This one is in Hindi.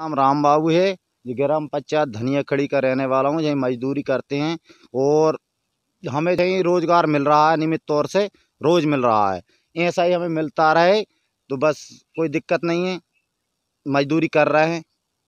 नाम राम बाबू है ये ग्राम पंचायत धनिया खड़ी का रहने वाला हूँ यही मजदूरी करते हैं और हमें यही रोज़गार मिल रहा है नियमित तौर से रोज़ मिल रहा है ऐसा ही हमें मिलता रहे तो बस कोई दिक्कत नहीं है मजदूरी कर रहे हैं